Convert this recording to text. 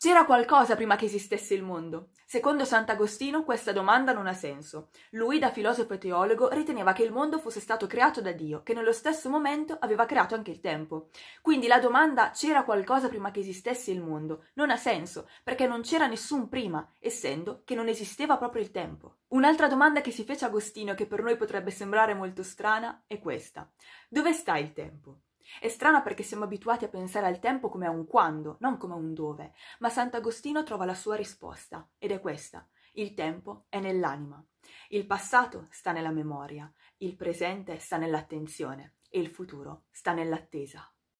C'era qualcosa prima che esistesse il mondo. Secondo Sant'Agostino questa domanda non ha senso. Lui, da filosofo e teologo, riteneva che il mondo fosse stato creato da Dio, che nello stesso momento aveva creato anche il tempo. Quindi la domanda c'era qualcosa prima che esistesse il mondo non ha senso, perché non c'era nessun prima, essendo che non esisteva proprio il tempo. Un'altra domanda che si fece Agostino che per noi potrebbe sembrare molto strana è questa. Dove sta il tempo? È strana perché siamo abituati a pensare al tempo come a un quando, non come a un dove, ma Sant'Agostino trova la sua risposta, ed è questa. Il tempo è nell'anima. Il passato sta nella memoria, il presente sta nell'attenzione e il futuro sta nell'attesa.